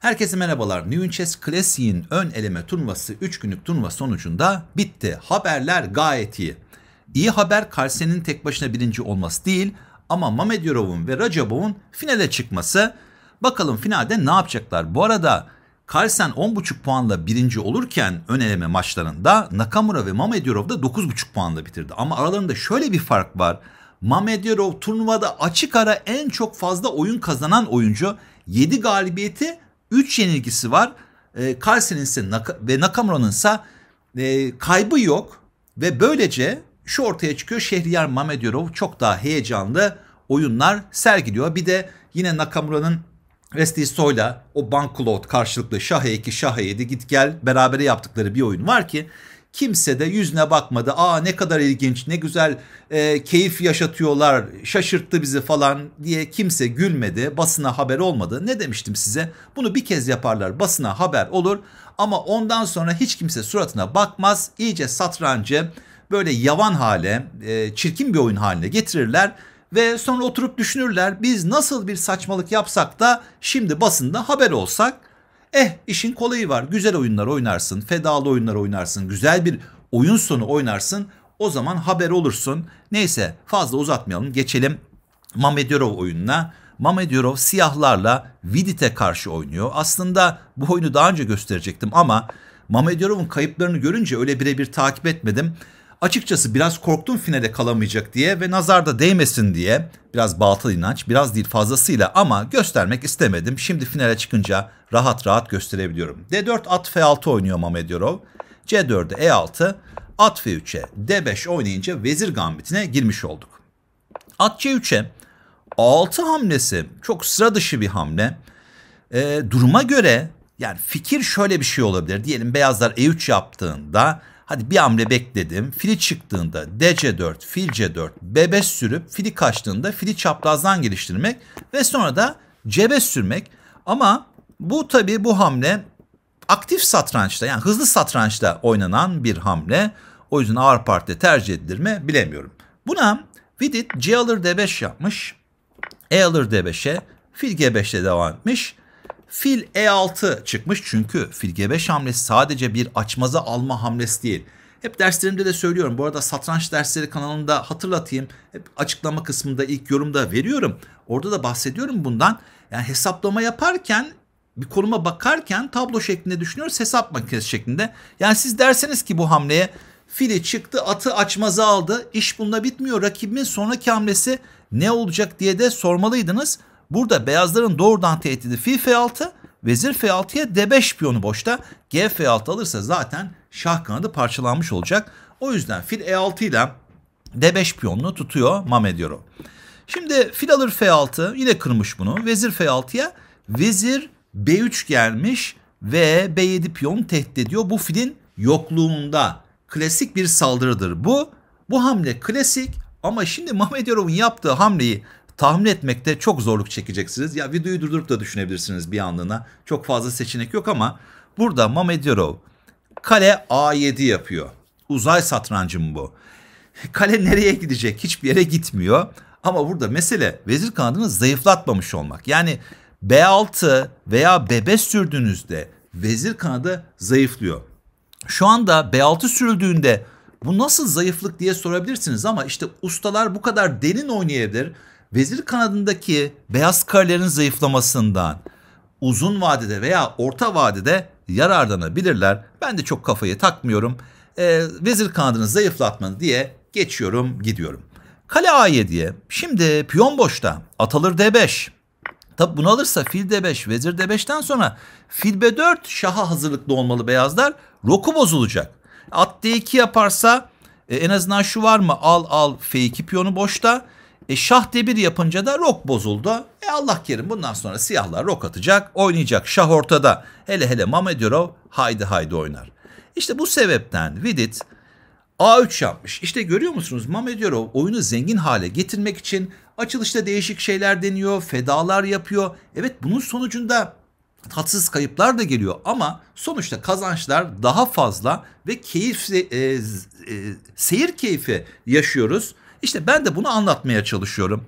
Herkese merhabalar. New Chess Classic'in ön eleme turnuvası 3 günlük turnuva sonucunda bitti. Haberler gayet iyi. İyi haber Carlsen'in tek başına birinci olması değil ama Mamedyarov'un ve Rajabov'un finale çıkması. Bakalım finalde ne yapacaklar? Bu arada Carlsen 10.5 puanla birinci olurken ön eleme maçlarında Nakamura ve Mamedyarov da 9.5 puanla bitirdi. Ama aralarında şöyle bir fark var. Mamedyarov turnuvada açık ara en çok fazla oyun kazanan oyuncu. 7 galibiyeti 3 yenilgisi var. E, ee, Carlsen'in ise ve Nakamura'nın ise e, kaybı yok. Ve böylece şu ortaya çıkıyor. Şehriyar Mamedyarov çok daha heyecanlı oyunlar sergiliyor. Bir de yine Nakamura'nın Resti Soy'la o Banklot karşılıklı şah e2 şah e7 git gel berabere yaptıkları bir oyun var ki Kimse de yüzüne bakmadı. Aa ne kadar ilginç, ne güzel e, keyif yaşatıyorlar, şaşırttı bizi falan diye kimse gülmedi. Basına haber olmadı. Ne demiştim size? Bunu bir kez yaparlar. Basına haber olur ama ondan sonra hiç kimse suratına bakmaz. İyice satrancı böyle yavan hale, e, çirkin bir oyun haline getirirler ve sonra oturup düşünürler. Biz nasıl bir saçmalık yapsak da şimdi basında haber olsak Eh işin kolayı var. Güzel oyunlar oynarsın, fedalı oyunlar oynarsın, güzel bir oyun sonu oynarsın. O zaman haber olursun. Neyse fazla uzatmayalım. Geçelim Mamedyarov oyununa. Mamedyarov siyahlarla Vidit'e karşı oynuyor. Aslında bu oyunu daha önce gösterecektim ama Mamedyarov'un kayıplarını görünce öyle birebir takip etmedim açıkçası biraz korktum finale kalamayacak diye ve nazarda değmesin diye biraz baltıl inanç biraz değil fazlasıyla ama göstermek istemedim. Şimdi finale çıkınca rahat rahat gösterebiliyorum. D4 at F6 oynuyor Mamedyorov. C4'e E6 at F3'e D5 oynayınca vezir gambitine girmiş olduk. At C3'e 6 hamlesi çok sıra dışı bir hamle. E, duruma göre yani fikir şöyle bir şey olabilir. Diyelim beyazlar E3 yaptığında Hadi bir hamle bekledim. Fili çıktığında DC4, fil C4, B5 sürüp fili kaçtığında fili çaprazdan geliştirmek ve sonra da C5 sürmek. Ama bu tabi bu hamle aktif satrançta yani hızlı satrançta oynanan bir hamle. O yüzden ağır partide tercih edilir mi bilemiyorum. Buna Vidit C alır D5 yapmış. E alır D5'e fil G5'te devam etmiş fil E6 çıkmış çünkü fil G5 hamlesi sadece bir açmaza alma hamlesi değil. Hep derslerimde de söylüyorum. Bu arada satranç dersleri kanalında hatırlatayım. Hep açıklama kısmında ilk yorumda veriyorum. Orada da bahsediyorum bundan. Yani hesaplama yaparken bir konuma bakarken tablo şeklinde düşünüyoruz. Hesap makinesi şeklinde. Yani siz derseniz ki bu hamleye fili çıktı atı açmaza aldı. iş bunda bitmiyor. Rakibimin sonraki hamlesi ne olacak diye de sormalıydınız. Burada beyazların doğrudan tehdidi fil f6, vezir f6'ya d5 piyonu boşta. G f6 alırsa zaten şah kanadı parçalanmış olacak. O yüzden fil e6 ile d5 piyonunu tutuyor Mamedioro. Şimdi fil alır f6 yine kırmış bunu. Vezir f6'ya vezir b3 gelmiş ve b7 piyonu tehdit ediyor. Bu filin yokluğunda klasik bir saldırıdır bu. Bu hamle klasik ama şimdi Mamedyorov'un yaptığı hamleyi tahmin etmekte çok zorluk çekeceksiniz. Ya videoyu durdurup da düşünebilirsiniz bir anlığına. Çok fazla seçenek yok ama burada Mamedyarov kale A7 yapıyor. Uzay satrancı mı bu? Kale nereye gidecek? Hiçbir yere gitmiyor. Ama burada mesele vezir kanadını zayıflatmamış olmak. Yani B6 veya B5 sürdüğünüzde vezir kanadı zayıflıyor. Şu anda B6 sürüldüğünde bu nasıl zayıflık diye sorabilirsiniz ama işte ustalar bu kadar derin oynayabilir vezir kanadındaki beyaz karelerin zayıflamasından uzun vadede veya orta vadede yararlanabilirler. Ben de çok kafayı takmıyorum. E, vezir kanadını zayıflatmanı diye geçiyorum gidiyorum. Kale A7'ye şimdi piyon boşta Atalır D5. Tabi bunu alırsa fil D5 vezir D5'ten sonra fil B4 şaha hazırlıklı olmalı beyazlar. Roku bozulacak. At D2 yaparsa e, en azından şu var mı al al F2 piyonu boşta. E şah demir yapınca da rok bozuldu. E Allah kerim bundan sonra siyahlar rok atacak, oynayacak. Şah ortada. Hele hele Mamedorov haydi haydi oynar. İşte bu sebepten Vidit A3 yapmış. İşte görüyor musunuz Mamedorov oyunu zengin hale getirmek için açılışta değişik şeyler deniyor, fedalar yapıyor. Evet bunun sonucunda tatsız kayıplar da geliyor ama sonuçta kazançlar daha fazla ve keyif e, e, seyir keyfi yaşıyoruz. İşte ben de bunu anlatmaya çalışıyorum.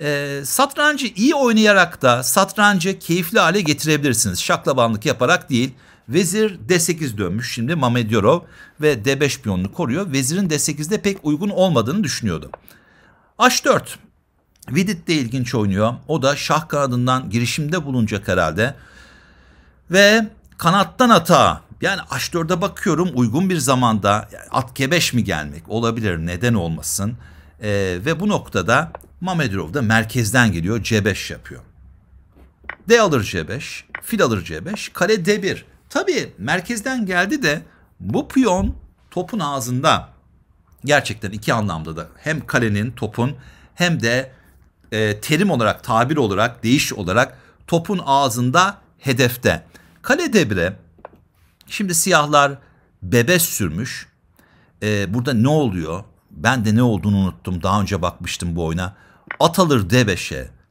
E, satrancı iyi oynayarak da satrancı keyifli hale getirebilirsiniz. Şaklabanlık yaparak değil. Vezir D8 dönmüş şimdi Mamedyorov ve D5 piyonunu koruyor. Vezirin D8'de pek uygun olmadığını düşünüyordu. H4 Vidit de ilginç oynuyor. O da şah kanadından girişimde bulunacak herhalde. Ve kanattan ata. Yani H4'e bakıyorum uygun bir zamanda at K5 mi gelmek olabilir neden olmasın. E, ve bu noktada Mamedirov da merkezden geliyor C5 yapıyor. D alır C5, fil alır C5, kale D1. Tabii merkezden geldi de bu piyon topun ağzında. Gerçekten iki anlamda da hem kalenin, topun hem de e, terim olarak, tabir olarak, değiş olarak topun ağzında hedefte. Kale D1'e şimdi siyahlar bebe sürmüş. E, burada ne oluyor? Ben de ne olduğunu unuttum. Daha önce bakmıştım bu oyuna. At alır d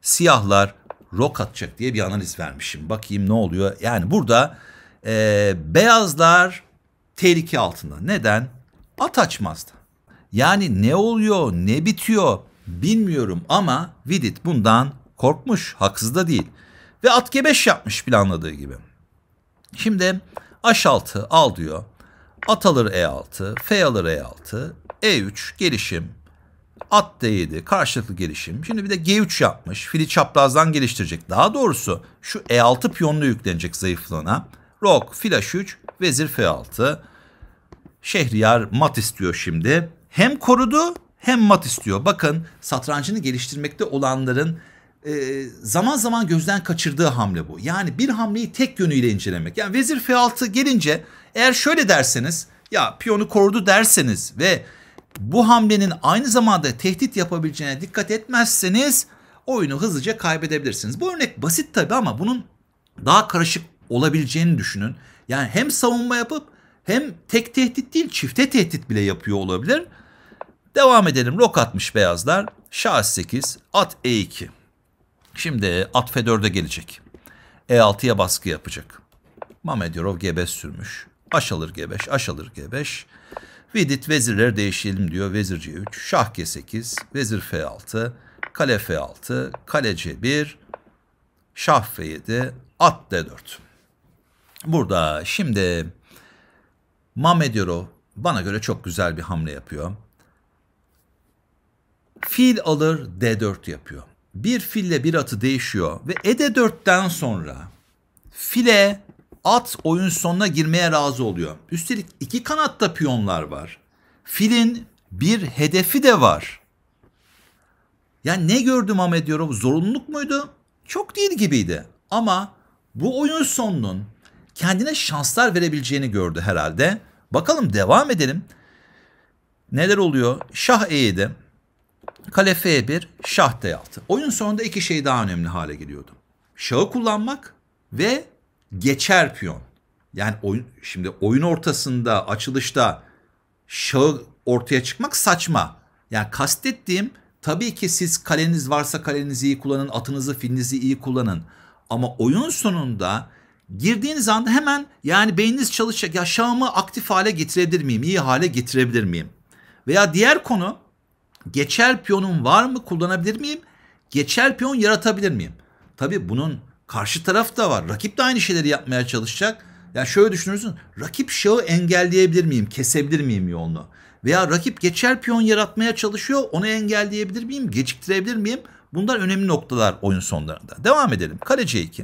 Siyahlar rok atacak diye bir analiz vermişim. Bakayım ne oluyor. Yani burada e, beyazlar tehlike altında. Neden? At açmazdı. Yani ne oluyor, ne bitiyor bilmiyorum ama Vidit bundan korkmuş. Haksız da değil. Ve at G5 yapmış planladığı gibi. Şimdi H6 al diyor. At alır E6, F alır E6, e3 gelişim. At D7 karşılıklı gelişim. Şimdi bir de G3 yapmış. Fili çaprazdan geliştirecek. Daha doğrusu şu E6 piyonlu yüklenecek zayıflığına. Rok, fil H3, vezir F6. Şehriyar mat istiyor şimdi. Hem korudu hem mat istiyor. Bakın satrancını geliştirmekte olanların e, zaman zaman gözden kaçırdığı hamle bu. Yani bir hamleyi tek yönüyle incelemek. Yani vezir F6 gelince eğer şöyle derseniz ya piyonu korudu derseniz ve bu hamlenin aynı zamanda tehdit yapabileceğine dikkat etmezseniz oyunu hızlıca kaybedebilirsiniz. Bu örnek basit tabii ama bunun daha karışık olabileceğini düşünün. Yani hem savunma yapıp hem tek tehdit değil çifte tehdit bile yapıyor olabilir. Devam edelim. Rok atmış beyazlar. Şah 8, at E2. Şimdi at F4'e gelecek. E6'ya baskı yapacak. Mamedyorov G5 sürmüş. Aş alır G5, aş alır G5. Vidit vezirleri değiştirelim diyor. Vezir C3, şah G8, vezir F6, kale F6, kale C1, şah F7, at D4. Burada şimdi Mamedyarov bana göre çok güzel bir hamle yapıyor. Fil alır D4 yapıyor. Bir fille bir atı değişiyor ve E 4ten sonra file at oyun sonuna girmeye razı oluyor. Üstelik iki kanatta piyonlar var. Filin bir hedefi de var. Yani ne gördüm Ahmet diyorum zorunluluk muydu? Çok değil gibiydi. Ama bu oyun sonunun kendine şanslar verebileceğini gördü herhalde. Bakalım devam edelim. Neler oluyor? Şah E7, kale F1, şah D6. Oyun sonunda iki şey daha önemli hale geliyordu. Şahı kullanmak ve geçer piyon. Yani oyun, şimdi oyun ortasında açılışta şağı ortaya çıkmak saçma. Yani kastettiğim tabii ki siz kaleniz varsa kalenizi iyi kullanın, atınızı filinizi iyi kullanın. Ama oyun sonunda girdiğiniz anda hemen yani beyniniz çalışacak. Ya şahımı aktif hale getirebilir miyim, iyi hale getirebilir miyim? Veya diğer konu geçer piyonum var mı kullanabilir miyim? Geçer piyon yaratabilir miyim? Tabii bunun Karşı taraf da var. Rakip de aynı şeyleri yapmaya çalışacak. Ya yani şöyle düşünürsün. Rakip şahı engelleyebilir miyim? Kesebilir miyim yolunu? Veya rakip geçer piyon yaratmaya çalışıyor. Onu engelleyebilir miyim? Geciktirebilir miyim? Bunlar önemli noktalar oyun sonlarında. Devam edelim. Kale C2.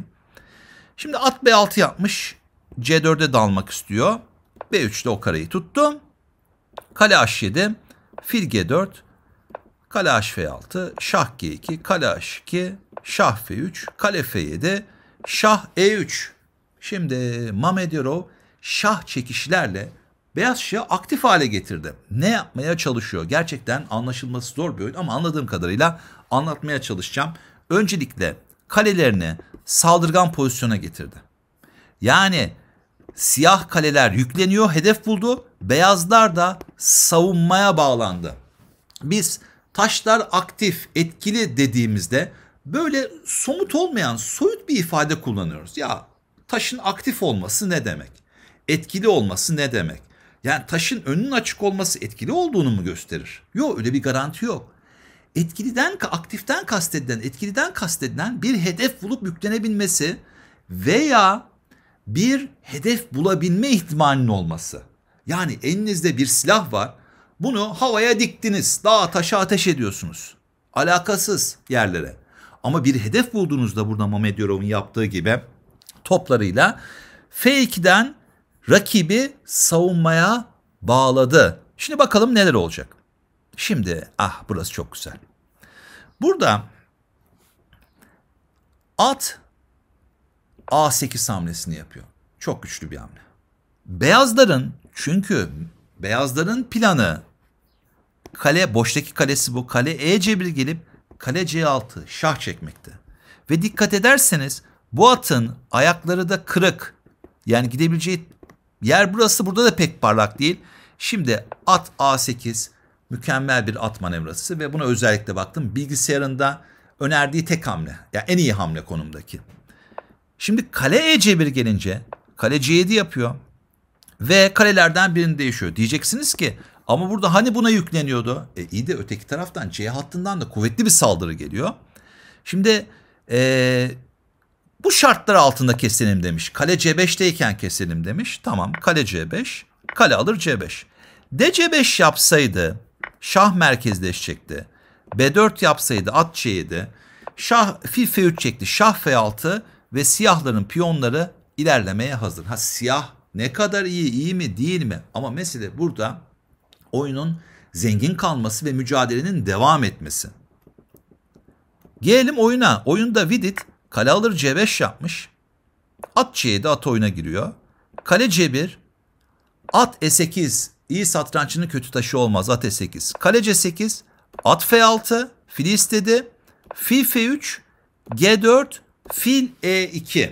Şimdi at B6 yapmış. C4'e dalmak istiyor. B3'te o kareyi tuttu. Kale H7. Fil G4. Kale H-F6, Şah G2, Kale H2, Şah F3, Kale F7, Şah E3. Şimdi Mamedyorov şah çekişlerle beyaz şahı aktif hale getirdi. Ne yapmaya çalışıyor? Gerçekten anlaşılması zor bir oyun ama anladığım kadarıyla anlatmaya çalışacağım. Öncelikle kalelerini saldırgan pozisyona getirdi. Yani siyah kaleler yükleniyor, hedef buldu. Beyazlar da savunmaya bağlandı. Biz taşlar aktif, etkili dediğimizde böyle somut olmayan soyut bir ifade kullanıyoruz. Ya taşın aktif olması ne demek? Etkili olması ne demek? Yani taşın önünün açık olması etkili olduğunu mu gösterir? Yok öyle bir garanti yok. Etkiliden, aktiften kastedilen, etkiliden kastedilen bir hedef bulup yüklenebilmesi veya bir hedef bulabilme ihtimalinin olması. Yani elinizde bir silah var bunu havaya diktiniz. Dağa taşa ateş ediyorsunuz. Alakasız yerlere. Ama bir hedef bulduğunuzda burada Mamedyorov'un yaptığı gibi toplarıyla fake'den rakibi savunmaya bağladı. Şimdi bakalım neler olacak. Şimdi ah burası çok güzel. Burada at A8 hamlesini yapıyor. Çok güçlü bir hamle. Beyazların çünkü beyazların planı Kale boştaki kalesi bu. Kale e bir gelip kale C6 şah çekmekte. Ve dikkat ederseniz bu atın ayakları da kırık. Yani gidebileceği yer burası burada da pek parlak değil. Şimdi at A8 mükemmel bir at manevrası ve buna özellikle baktım. Bilgisayarında önerdiği tek hamle. Ya yani en iyi hamle konumdaki. Şimdi kale E1 gelince kale C7 yapıyor. Ve kalelerden birini değişiyor. Diyeceksiniz ki ama burada hani buna yükleniyordu? E, iyi de öteki taraftan C hattından da kuvvetli bir saldırı geliyor. Şimdi e, bu şartlar altında keselim demiş. Kale C5'teyken keselim demiş. Tamam kale C5, kale alır C5. D C5 yapsaydı şah merkezleşecekti. B4 yapsaydı at C7. Şah fil F3 çekti. Şah F6 ve siyahların piyonları ilerlemeye hazır. Ha siyah ne kadar iyi, iyi mi, değil mi? Ama mesele burada oyunun zengin kalması ve mücadelenin devam etmesi. Gelelim oyuna. Oyunda Vidit kale alır C5 yapmış. At C7 at oyuna giriyor. Kale C1 at E8 iyi satrançının kötü taşı olmaz at E8. Kale C8 at F6 fili istedi. Fil F3 G4 fil E2.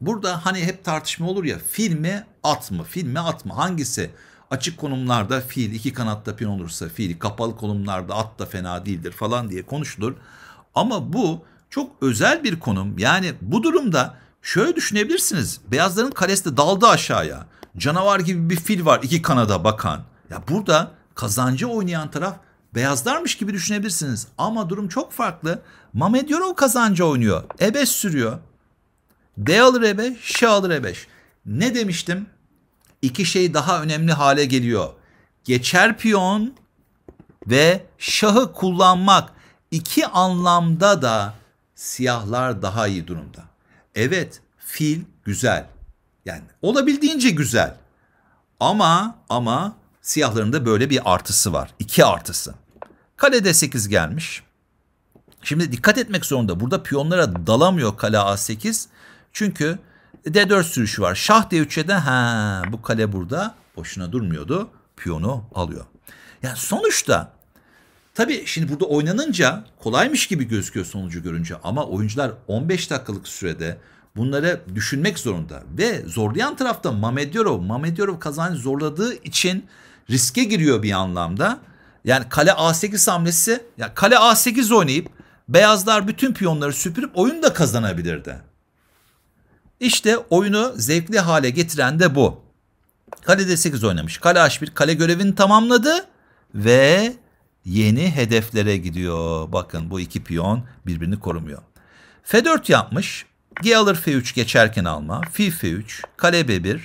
Burada hani hep tartışma olur ya fil mi at mı fil mi at mı hangisi Açık konumlarda fiil iki kanatta pin olursa fiil kapalı konumlarda at da fena değildir falan diye konuşulur. Ama bu çok özel bir konum. Yani bu durumda şöyle düşünebilirsiniz. Beyazların kalesi de daldı aşağıya. Canavar gibi bir fil var iki kanada bakan. Ya burada kazancı oynayan taraf beyazlarmış gibi düşünebilirsiniz. Ama durum çok farklı. Mamedyorov kazancı oynuyor. E5 sürüyor. D alır E5, Ş alır E5. Ne demiştim? iki şey daha önemli hale geliyor. Geçer piyon ve şahı kullanmak iki anlamda da siyahlar daha iyi durumda. Evet, fil güzel. Yani olabildiğince güzel. Ama ama siyahların da böyle bir artısı var. İki artısı. Kale d 8 gelmiş. Şimdi dikkat etmek zorunda. Burada piyonlara dalamıyor kale A8. Çünkü D4 sürüşü var. Şah D3'e de ha bu kale burada boşuna durmuyordu. Piyonu alıyor. Yani sonuçta tabii şimdi burada oynanınca kolaymış gibi gözüküyor sonucu görünce ama oyuncular 15 dakikalık sürede bunları düşünmek zorunda. Ve zorlayan tarafta Mamedyarov. Mamedyarov kazancı zorladığı için riske giriyor bir anlamda. Yani kale A8 hamlesi, yani kale A8 oynayıp beyazlar bütün piyonları süpürüp oyunu da kazanabilirdi. İşte oyunu zevkli hale getiren de bu. Kale D8 oynamış. Kale H1 kale görevini tamamladı ve yeni hedeflere gidiyor. Bakın bu iki piyon birbirini korumuyor. F4 yapmış. G alır F3 geçerken alma. Fil F3, kale B1,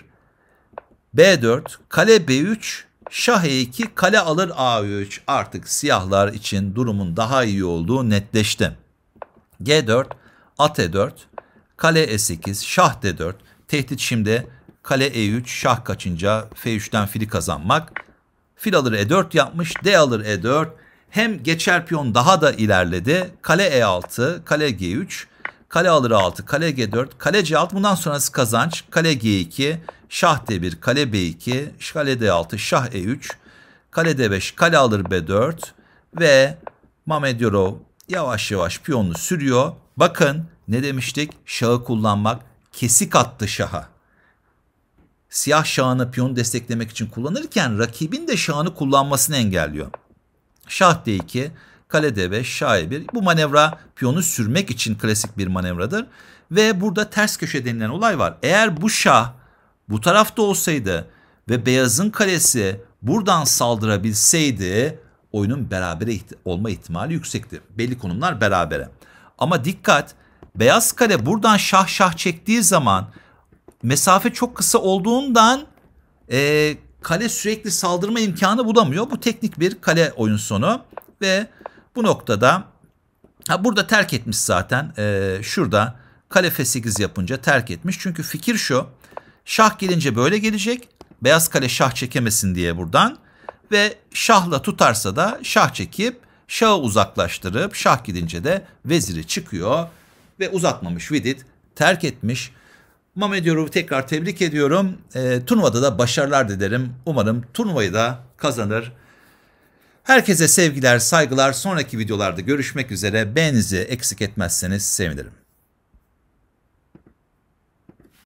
B4, kale B3, şah E2, kale alır A3. Artık siyahlar için durumun daha iyi olduğu netleşti. G4, at E4, Kale E8, şah D4. Tehdit şimdi kale E3, şah kaçınca F3'ten fili kazanmak. Fil alır E4 yapmış, D alır E4. Hem geçer piyon daha da ilerledi. Kale E6, kale G3, kale alır e A6, kale G4, kale C6. Bundan sonrası kazanç. Kale G2, şah D1, kale B2, kale D6, şah E3, kale D5, kale alır B4 ve Mamedyarov yavaş yavaş piyonunu sürüyor. Bakın ne demiştik? Şahı kullanmak. Kesik attı şaha. Siyah şahını piyonu desteklemek için kullanırken rakibin de şahını kullanmasını engelliyor. Şah D2, kale D5, şah E1. Bu manevra piyonu sürmek için klasik bir manevradır. Ve burada ters köşe denilen olay var. Eğer bu şah bu tarafta olsaydı ve beyazın kalesi buradan saldırabilseydi oyunun berabere olma ihtimali yüksekti. Belli konumlar berabere. Ama dikkat Beyaz kale buradan şah şah çektiği zaman mesafe çok kısa olduğundan e, kale sürekli saldırma imkanı bulamıyor. Bu teknik bir kale oyun sonu ve bu noktada ha burada terk etmiş zaten e, şurada kale f8 yapınca terk etmiş. Çünkü fikir şu şah gelince böyle gelecek beyaz kale şah çekemesin diye buradan ve şahla tutarsa da şah çekip şahı uzaklaştırıp şah gidince de veziri çıkıyor ve uzatmamış Vidit. Terk etmiş. Mehmet Yorum'u tekrar tebrik ediyorum. E, turnuvada da başarılar dilerim. Umarım turnuvayı da kazanır. Herkese sevgiler, saygılar. Sonraki videolarda görüşmek üzere. Beğeninizi eksik etmezseniz sevinirim.